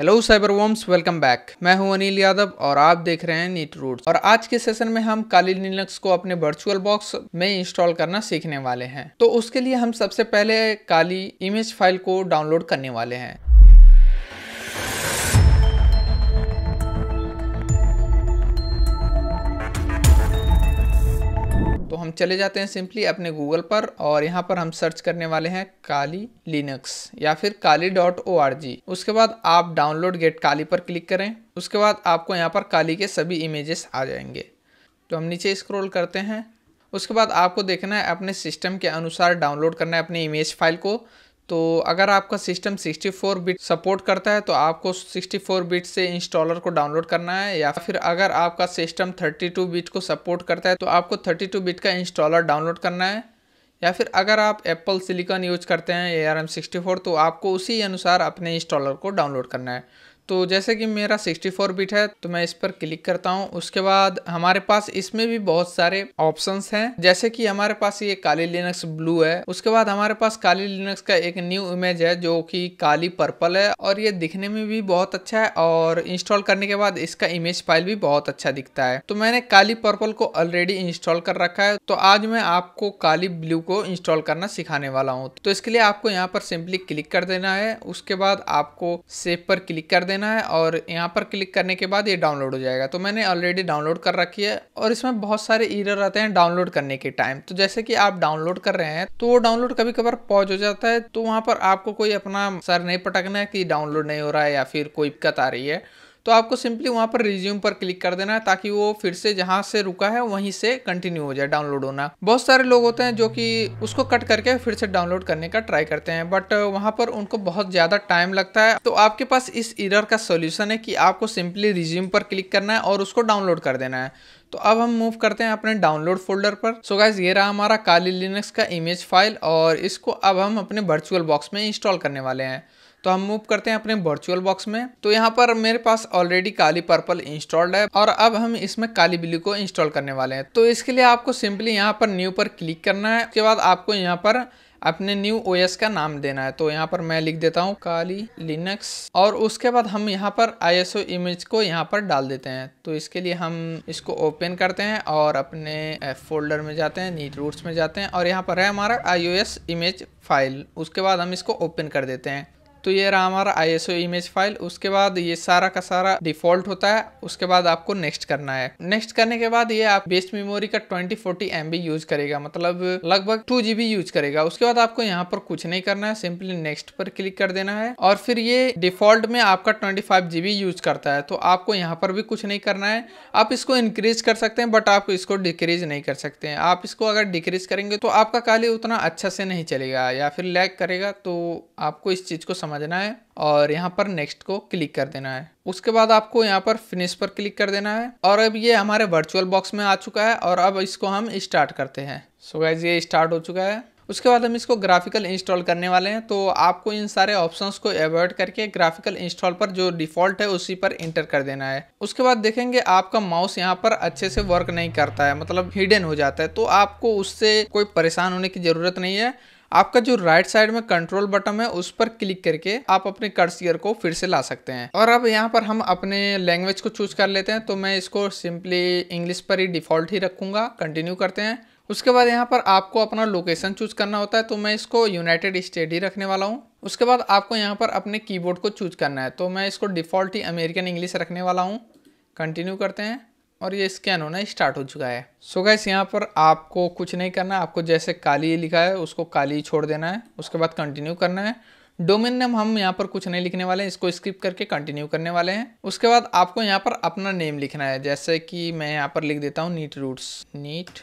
hello cyber worms welcome back मैं हूं अनिल यादव और आप देख रहे हैं नीट रूट और आज के सेशन में हम काली लिनक्स को अपने वर्चुअल बॉक्स में इंस्टॉल करना सीखने वाले हैं तो उसके लिए हम सबसे पहले काली इमेज फाइल को डाउनलोड करने वाले हैं तो हम चले जाते हैं सिंपली अपने गूगल पर और यहाँ पर हम सर्च करने वाले हैं काली लिनक्स या फिर काली डॉट ओ आर जी उसके बाद आप डाउनलोड गेट काली पर क्लिक करें उसके बाद आपको यहाँ पर काली के सभी इमेजेस आ जाएंगे तो हम नीचे स्क्रॉल करते हैं उसके बाद आपको देखना है अपने सिस्टम के अनुसार डाउनलोड करना है अपनी इमेज फाइल को तो अगर आपका सिस्टम 64 बिट सपोर्ट करता है तो आपको 64 बिट से इंस्टॉलर को डाउनलोड करना है या फिर अगर आपका सिस्टम 32 बिट को सपोर्ट करता है तो आपको 32 बिट का इंस्टॉलर डाउनलोड करना है या फिर अगर आप एप्पल सिलिकॉन यूज करते हैं A R M sixty four तो आपको उसी अनुसार अपने इंस्टॉलर को डाउनलोड करना है तो जैसे कि मेरा 64 बिट है तो मैं इस पर क्लिक करता हूँ उसके बाद हमारे पास इसमें भी बहुत सारे ऑप्शंस हैं जैसे कि हमारे पास ये काली लिनक्स ब्लू है उसके बाद हमारे पास काली लिनक्स का एक न्यू इमेज है जो कि काली पर्पल है और ये दिखने में भी बहुत अच्छा है और इंस्टॉल करने के बाद इसका इमेज फाइल भी बहुत अच्छा दिखता है तो मैंने काली पर्पल को ऑलरेडी इंस्टॉल कर रखा है तो आज मैं आपको काली ब्लू को इंस्टॉल करना सिखाने वाला हूँ तो इसके लिए आपको यहाँ पर सिंपली क्लिक कर देना है उसके बाद आपको सेफ पर क्लिक कर देना देना है और यहाँ पर क्लिक करने के बाद ये डाउनलोड हो जाएगा तो मैंने ऑलरेडी डाउनलोड कर रखी है और इसमें बहुत सारे ईरर आते हैं डाउनलोड करने के टाइम तो जैसे कि आप डाउनलोड कर रहे हैं तो वो डाउनलोड कभी कभार पॉज हो जाता है तो वहाँ पर आपको कोई अपना सर नहीं पटकना है कि डाउनलोड नहीं हो रहा है या फिर कोई दिक्कत आ रही है तो आपको सिंपली वहाँ पर रिज्यूम पर क्लिक कर देना है ताकि वो फिर से जहाँ से रुका है वहीं से कंटिन्यू हो जाए डाउनलोड होना बहुत सारे लोग होते हैं जो कि उसको कट करके फिर से डाउनलोड करने का ट्राई करते हैं बट वहाँ पर उनको बहुत ज़्यादा टाइम लगता है तो आपके पास इस इरर का सोल्यूशन है कि आपको सिंपली रिज्यूम पर क्लिक करना है और उसको डाउनलोड कर देना है तो अब हम मूव करते हैं अपने डाउनलोड फोल्डर पर सो so गाइज ये रहा हमारा काली लिनक्स का इमेज फाइल और इसको अब हम अपने वर्चुअल बॉक्स में इंस्टॉल करने वाले हैं तो हम मूव करते हैं अपने वर्चुअल बॉक्स में तो यहाँ पर मेरे पास ऑलरेडी काली पर्पल इंस्टॉल्ड है और अब हम इसमें काली बिल्ली को इंस्टॉल करने वाले हैं तो इसके लिए आपको सिंपली यहाँ पर न्यू पर क्लिक करना है उसके बाद आपको यहाँ पर अपने न्यू ओएस का नाम देना है तो यहाँ पर मैं लिख देता हूँ काली लिनक्स और उसके बाद हम यहाँ पर आईएसओ इमेज को यहाँ पर डाल देते हैं तो इसके लिए हम इसको ओपन करते हैं और अपने फोल्डर में जाते हैं नीट रूट्स में जाते हैं और यहाँ पर है हमारा आईओएस इमेज फाइल उसके बाद हम इसको ओपन कर देते हैं तो ये रहा हमारा आई इमेज फाइल उसके बाद ये सारा का सारा डिफॉल्ट होता है उसके बाद आपको नेक्स्ट करना है नेक्स्ट करने के बाद ये आप बेस्ट मेमोरी का ट्वेंटी फोर्टी यूज करेगा मतलब लगभग टू यूज करेगा उसके बाद आपको यहाँ पर कुछ नहीं करना है सिंपली नेक्स्ट पर क्लिक कर देना है और फिर ये डिफॉल्ट में आपका ट्वेंटी फाइव यूज करता है तो आपको यहाँ पर भी कुछ नहीं करना है आप इसको इंक्रीज कर सकते हैं बट आप इसको डिक्रीज नहीं कर सकते हैं आप इसको अगर डिक्रीज करेंगे तो आपका काली उतना अच्छा से नहीं चलेगा या फिर लैग करेगा तो आपको इस चीज को समझ समझना है और यहाँ पर नेक्स्ट को क्लिक कर देना है उसके बाद आपको यहाँ पर फिनिश पर क्लिक कर देना है और अब ये हमारे वर्चुअल बॉक्स में आ चुका है और अब इसको हम स्टार्ट करते हैं सो so गाइज ये स्टार्ट हो चुका है उसके बाद हम इसको ग्राफिकल इंस्टॉल करने वाले हैं तो आपको इन सारे ऑप्शंस को अवॉइड करके ग्राफिकल इंस्टॉल पर जो डिफ़ॉल्ट है उसी पर इंटर कर देना है उसके बाद देखेंगे आपका माउस यहाँ पर अच्छे से वर्क नहीं करता है मतलब हिडन हो जाता है तो आपको उससे कोई परेशान होने की ज़रूरत नहीं है आपका जो राइट साइड में कंट्रोल बटन है उस पर क्लिक करके आप अपने कर्सियर को फिर से ला सकते हैं और अब यहाँ पर हम अपने लैंग्वेज को चूज कर लेते हैं तो मैं इसको सिंपली इंग्लिश पर ही डिफॉल्ट ही रखूंगा कंटिन्यू करते हैं उसके बाद यहाँ पर आपको अपना लोकेशन चूज करना होता है तो मैं इसको यूनाइटेड स्टेट ही रखने वाला हूँ उसके बाद आपको यहाँ पर अपने कीबोर्ड को चूज करना है तो मैं इसको डिफ़ॉल्ट ही अमेरिकन इंग्लिश रखने वाला हूँ कंटिन्यू करते हैं और ये स्कैन होना स्टार्ट हो चुका है सो so गैस यहाँ पर आपको कुछ नहीं करना है आपको जैसे काली लिखा है उसको काली छोड़ देना है उसके बाद कंटिन्यू करना है डोमेन नेम हम यहाँ पर कुछ नहीं लिखने वाले हैं इसको स्किप करके कंटिन्यू करने वाले हैं उसके बाद आपको यहाँ पर अपना नेम लिखना है जैसे कि मैं यहाँ पर लिख देता हूँ नीट रूट्स नीट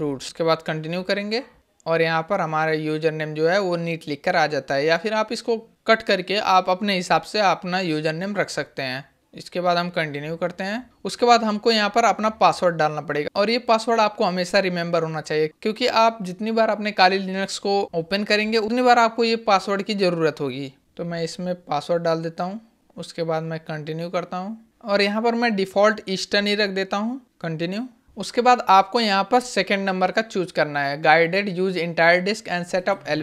रूट्स के बाद कंटिन्यू करेंगे और यहाँ पर हमारा यूजर नेम जो है वो नीट लिख कर आ जाता है या फिर आप इसको कट करके आप अपने हिसाब से अपना यूजर नेम रख सकते हैं इसके बाद हम कंटिन्यू करते हैं उसके बाद हमको यहाँ पर अपना पासवर्ड डालना पड़ेगा और ये पासवर्ड आपको हमेशा रिमेम्बर होना चाहिए क्योंकि आप जितनी बार अपने काली लिनक्स को ओपन करेंगे उतनी बार आपको ये पासवर्ड की ज़रूरत होगी तो मैं इसमें पासवर्ड डाल देता हूँ उसके बाद मैं कंटिन्यू करता हूँ और यहाँ पर मैं डिफ़ॉल्ट ईस्टर्न ही रख देता हूँ कंटिन्यू उसके बाद आपको यहाँ पर सेकेंड नंबर का चूज करना है guided use entire disk and setup L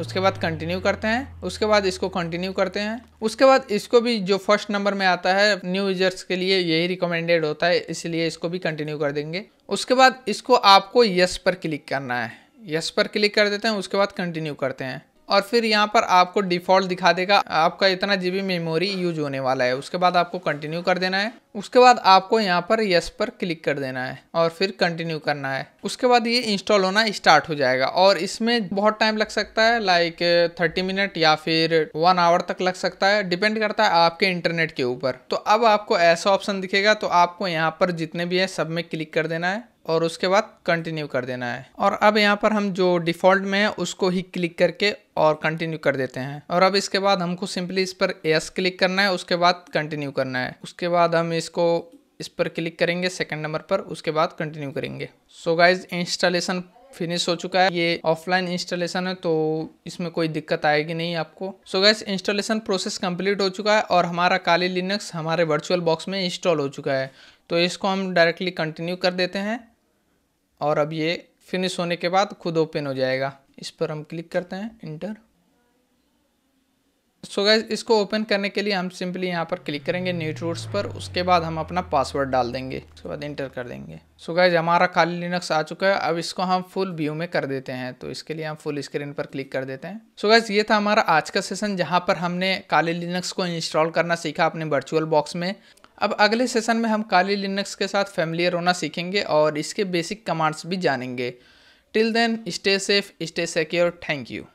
उसके बाद कंटिन्यू करते हैं उसके बाद इसको कंटिन्यू करते हैं उसके बाद इसको भी जो फर्स्ट नंबर में आता है न्यू यूजर्स के लिए यही रिकमेंडेड होता है इसलिए इसको भी कंटिन्यू कर देंगे उसके बाद इसको आपको यस पर क्लिक करना है यस पर क्लिक कर देते हैं उसके बाद कंटिन्यू करते हैं और फिर यहाँ पर आपको डिफ़ॉल्ट दिखा देगा आपका इतना जी मेमोरी यूज होने वाला है उसके बाद आपको कंटिन्यू कर देना है उसके बाद आपको यहाँ पर यस पर क्लिक कर देना है और फिर कंटिन्यू करना है उसके बाद ये इंस्टॉल होना स्टार्ट हो जाएगा और इसमें बहुत टाइम लग सकता है लाइक थर्टी मिनट या फिर वन आवर तक लग सकता है डिपेंड करता है आपके इंटरनेट के ऊपर तो अब आपको ऐसा ऑप्शन दिखेगा तो आपको यहाँ पर जितने भी हैं सब में क्लिक कर देना है और उसके बाद कंटिन्यू कर देना है और अब यहाँ पर हम जो डिफ़ॉल्ट में है उसको ही क्लिक करके और कंटिन्यू कर देते हैं और अब इसके बाद हमको सिंपली इस पर एस क्लिक करना है उसके बाद कंटिन्यू करना है उसके बाद हम इसको इस पर क्लिक करेंगे सेकंड नंबर पर उसके बाद कंटिन्यू करेंगे सो गाइज इंस्टॉलेशन फिनिश हो चुका है ये ऑफलाइन इंस्टॉलेशन है तो इसमें कोई दिक्कत आएगी नहीं आपको so guys installation process complete हो चुका है और हमारा काली लिनक्स हमारे वर्चुअल बॉक्स में इंस्टॉल हो चुका है तो इसको हम डायरेक्टली कंटिन्यू कर देते हैं और अब ये फिनिश होने के बाद खुद ओपन हो जाएगा इस पर हम क्लिक करते हैं इंटर सो so गैस इसको ओपन करने के लिए हम सिंपली यहाँ पर क्लिक करेंगे न्यूट रूट्स पर उसके बाद हम अपना पासवर्ड डाल देंगे उसके बाद इंटर कर देंगे सो so गैज हमारा खाली लिनक्स आ चुका है अब इसको हम फुल व्यू में कर देते हैं तो इसके लिए हम फुल स्क्रीन पर क्लिक कर देते हैं सो so गैस ये था हमारा आज का सेशन जहाँ पर हमने काली लिनक्स को इंस्टॉल करना सीखा अपने वर्चुअल बॉक्स में अब अगले सेशन में हम काली लिनक्स के साथ फैमिलियर होना सीखेंगे और इसके बेसिक कमांड्स भी जानेंगे till then stay safe stay secure thank you